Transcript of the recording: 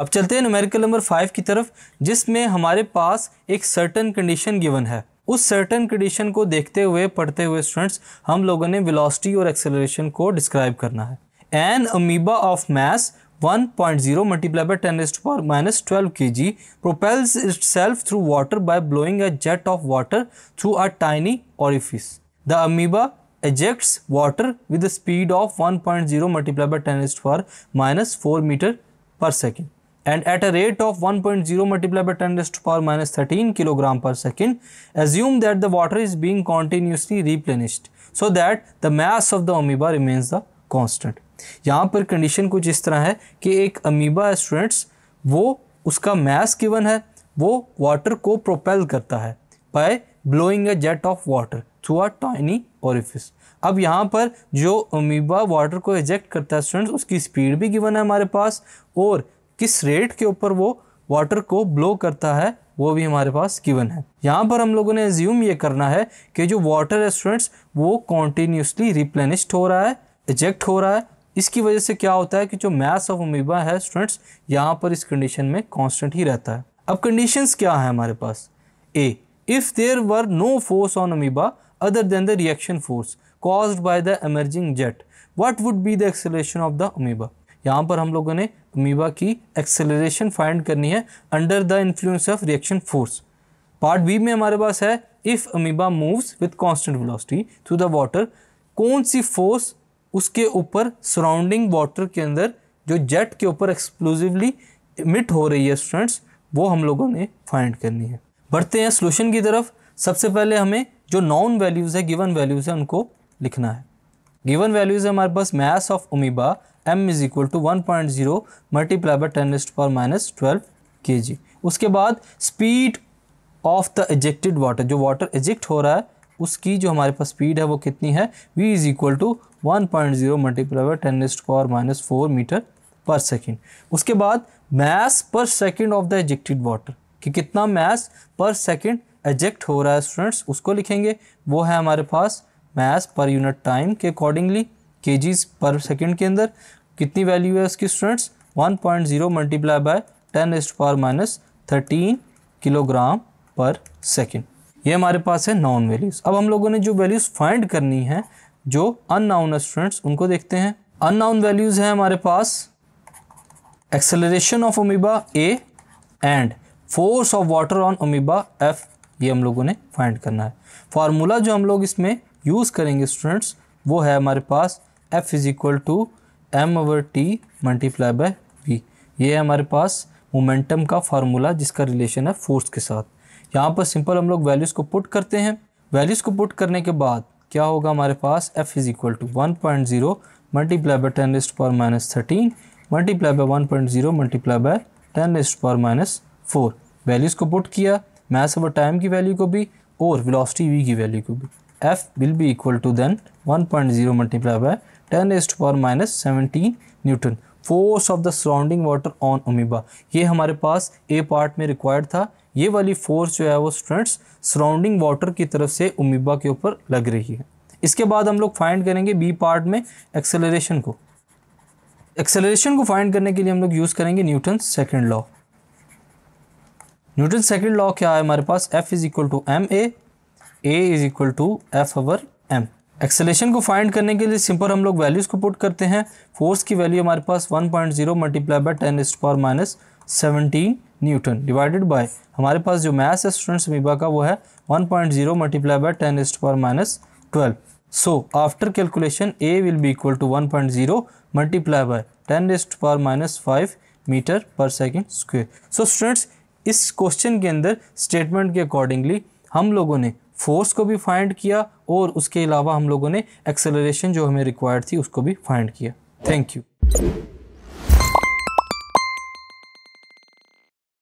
अब चलते हैं न्यूमेरिकल नंबर फाइव की तरफ जिसमें हमारे पास एक सर्टन कंडीशन गिवन है उस सर्टन कंडीशन को देखते हुए पढ़ते हुए स्टूडेंट्स हम लोगों ने वेलोसिटी और एक्सेलरेशन को डिस्क्राइब करना है an amoeba of mass 1.0 point zero multiply by ten एस्ट power minus twelve K G propels itself through water by blowing a jet of water through a tiny orifice the amoeba ejects water with a speed of 1.0 multiplied by 10 raised to power minus 4 meter per second and at a rate of 1.0 multiplied by 10 raised to power minus 13 kilogram per second assume that the water is being continuously replenished so that the mass of the amoeba remains the constant यहाँ पर condition कुछ इस तरह है कि एक amoeba है students वो उसका मैस गिवन है वो वाटर को प्रोपेल करता है by blowing a jet of water through a tiny orifice अब यहाँ पर जो अमीबा वाटर को एजेक्ट करता है स्टूडेंट्स उसकी स्पीड भी गिवन है हमारे पास और किस रेट के ऊपर वो वाटर को ब्लो करता है वो भी हमारे पास गिवन है यहाँ पर हम लोगों ने एज्यूम ये करना है कि जो वाटर है स्टूडेंट्स वो कॉन्टीन्यूसली रिप्लेनिश्ड हो रहा है एजेक्ट हो रहा है इसकी वजह से क्या होता है कि जो मैथ ऑफ अमीबा है स्टूडेंट्स यहाँ पर इस कंडीशन में कॉन्स्टेंट ही रहता है अब कंडीशन क्या है हमारे पास A if there were no force on amoeba other than the reaction force caused by the emerging jet. What would be the acceleration of the amoeba? यहाँ पर हम लोगों ने अमीबा की एक्सेलरेशन फाइंड करनी है under the influence of reaction force part B में हमारे पास है if amoeba moves with constant velocity through the water कौन सी फोर्स उसके ऊपर सराउंडिंग वाटर के अंदर जो जेट के ऊपर एक्सक्लूसिवली इमिट हो रही है स्टूडेंट्स वो हम लोगों ने फाइंड करनी है बढ़ते हैं सोल्यूशन की तरफ सबसे पहले हमें जो नॉन वैल्यूज़ है गिवन वैल्यूज़ है उनको लिखना है गिवन वैल्यूज़ है हमारे पास mass of amoeba M is equal to one point zero multiply by ten एस्ट पर माइनस ट्वेल्व के जी उसके बाद speed of the ejected water जो वाटर एजेक्ट हो रहा है उसकी जो हमारे पास स्पीड है वो कितनी है V is equal to one point zero multiply by ten एस्ट power minus four metre per second उसके बाद mass per second of the ejected water कि कितना मैस पर सेकंड एजेक्ट हो रहा है स्टूडेंट्स उसको लिखेंगे वो है हमारे पास मैस पर यूनिट टाइम के अकॉर्डिंगली के पर सेकेंड के अंदर कितनी वैल्यू है उसकी students one point zero multiply by ten एस्ट power minus thirteen kilogram per second ये हमारे पास है नॉन वैल्यूज़ अब हम लोगों ने जो वैल्यूज़ फाइंड करनी है जो नाउन स्टूडेंट्स उनको देखते हैं नाउन वैल्यूज़ हैं हमारे पास acceleration of amoeba A and force of water on amoeba F ये हम लोगों ने फाइंड करना है फार्मूला जो हम लोग इसमें यूज़ करेंगे स्टूडेंट्स वो है हमारे पास F is equal to M over T multiply by V ये है हमारे पास मोमेंटम का फार्मूला जिसका रिलेशन है फोर्स के साथ यहाँ पर सिंपल हम लोग वैल्यूज़ को पुट करते हैं वैल्यूज़ को पुट करने के बाद क्या होगा हमारे पास F is equal to one point zero multiply by ten list power minus thirteen multiply by one point zero multiply by ten list power minus four values को पुट किया मैथ ओवर टाइम की value को भी और velocity V की value को भी F will be equal to then 1.0 point zero multiply by ten एस to power minus seventeen newton force of the surrounding water on amoeba ये हमारे पास ए पार्ट में रिक्वायर्ड था ये वाली फोर्स जो है वो स्टूडेंट्स सराउंडिंग वाटर की तरफ से उमीबा के ऊपर लग रही है इसके बाद हम लोग फाइंड करेंगे बी पार्ट में एक्सेलरेशन को एक्सेलरेशन को फाइंड करने के लिए हम लोग यूज़ करेंगे Newton second law Newton second law क्या है हमारे पास F is equal to M A A is equal to F over M acceleration को फाइंड करने के लिए सिंपल हम लोग वैल्यूज़ को पुट करते हैं फोर्स की वैल्यू हमारे पास 1.0 point zero multiply by ten is power minus seventeen newton divided by हमारे पास जो मैथ है स्टूडेंट्स मीबा का वो है 1.0 point zero multiply by ten is power minus twelve so after calculation A will be equal to one point zero multiply by ten is power minus five metre per second square so students इस question के अंदर statement के accordingly हम लोगों ने force को भी find किया और उसके अलावा हम लोगों ने एक्सेलरेशन जो हमें रिक्वायर्ड थी उसको भी फाइंड किया थैंक यू